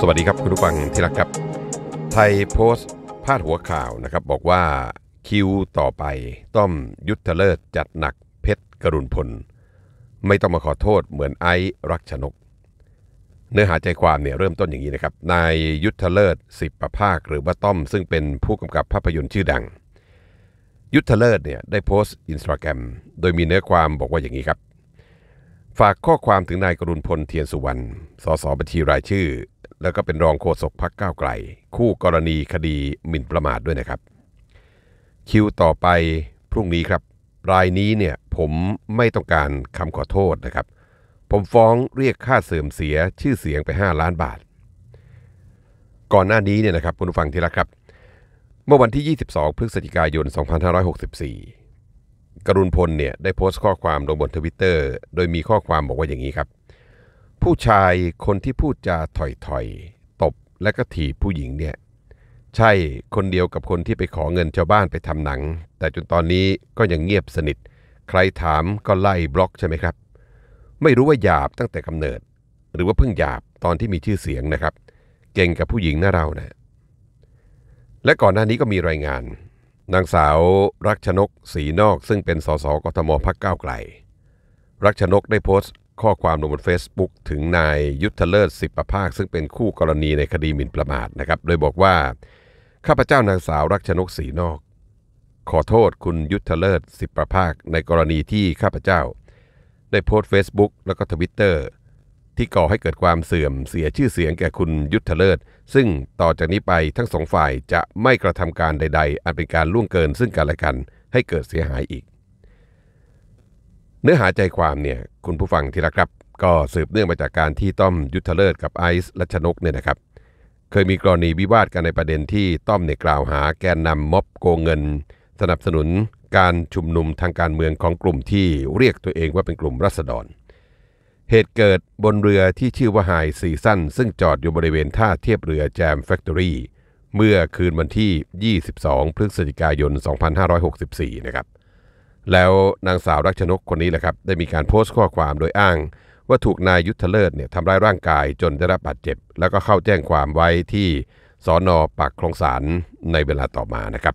สวัสดีครับคุณผู้ฟังที่รักครับ ไทยโพสต์พาดหัวข่าวนะครับบอกว่า คิวต่อไป ต้อมยุทธเลิศ จัดหนักเพชรกรุณพลไม่ต้องมาขอโทษเหมือนไอ้รักชนก เนื้อหาใจความเนี่ยเริ่มต้นอย่างนี้นะครับนายยุทธเลิศสิบประภาคหรือว่าต้อม ซึ่งเป็นผู้กำกับภาพยนตร์ชื่อดังยุทธเลิศเนี่ยได้โพสต์อินสตาแกรมโดยมีเนื้อความบอกว่าอย่างนี้ครับฝากข้อความถึงนายกรุณพลเทียนสุวรรณ สส บัญชีรายชื่อ แล้วก็เป็นรองโฆษกพักก้าวไกล คู่กรณีคดีหมิ่นประมาทด้วยนะครับ คิวต่อไปพรุ่งนี้ครับ รายนี้เนี่ยผมไม่ต้องการคำขอโทษนะครับ ผมฟ้องเรียกค่าเสื่อมเสียชื่อเสียงไป 5 ล้านบาท ก่อนหน้านี้เนี่ยนะครับ คุณผู้ฟังที่รักครับ เมื่อวันที่ 22พฤศจิกายน2564กรุณพลเนี่ยได้โพสต์ข้อความลงบนทวิตเตอร์โดยมีข้อความบอกว่าอย่างนี้ครับ ผู้ชายคนที่พูดจาถอยๆ ตบและก็ถีบผู้หญิงเนี่ย ใช่คนเดียวกับคนที่ไปขอเงินชาวบ้านไปทำหนัง แต่จนตอนนี้ก็ยังเงียบสนิท ใครถามก็ไล่บล็อกใช่ไหมครับ ไม่รู้ว่าหยาบตั้งแต่กำเนิด หรือว่าเพิ่งหยาบตอนที่มีชื่อเสียงนะครับ เก่งกับผู้หญิงนาเรานะและก่อนหน้านี้ก็มีรายงานนางสาวรักชนกสีนอกซึ่งเป็นสสกทมพักก้าวไกลรักชนกได้โพสต์ ข้อความลงบนเฟซบุ๊กถึงนายยุทธเลิศสิบประภาค ซึ่งเป็นคู่กรณีในคดีหมิ่นประมาทนะครับโดยบอกว่าข้าพเจ้านางสาว รักชนกสีนอก ขอโทษคุณยุทธเลิศสิบประภาคในกรณีที่ข้าพเจ้าได้โพสต์เฟซบุ๊กแล้วก็ทวิตเตอร์ที่ก่อให้เกิดความเสื่อมเสียชื่อเสียงแก่คุณยุทธเลิศ ซึ่งต่อจากนี้ไปทั้งสองฝ่ายจะไม่กระทำการใด ๆอันเป็นการล่วงเกินซึ่งกันและกันให้เกิดเสียหายอีก เนื้อหาใจความเนี่ยคุณผู้ฟังที่รักครับ ก็สืบเนื่องมาจากการที่ต้อมยุทธเลิศ กับไอซ์รัชนกเนี่ยนะครับ เคยมีกรณีวิวาทกันในประเด็นที่ต้อมเนี่ยกล่าวหา แกนนำม็อบโกงเงิน สนับสนุนการชุมนุมทางการเมืองของกลุ่มที่เรียกตัวเองว่าเป็นกลุ่มรัษฎรเหตุเกิดบนเรือที่ชื่อว่าไฮซีซั่นซึ่งจอดอยู่บริเวณท่าเทียบเรือแจมแฟคทอรี่เมื่อคืนวันที่ 22 พฤศจิกายน 2564นะครับแล้วนางสาวรักชนกคนนี้แหละครับได้มีการโพสต์ข้อความโดยอ้างว่าถูกนายยุทธเลิศเนี่ยทำร้ายร่างกายจนได้รับบาดเจ็บ แล้วก็เข้าแจ้งความไว้ที่สอนอปากคลองสารในเวลาต่อมานะครับ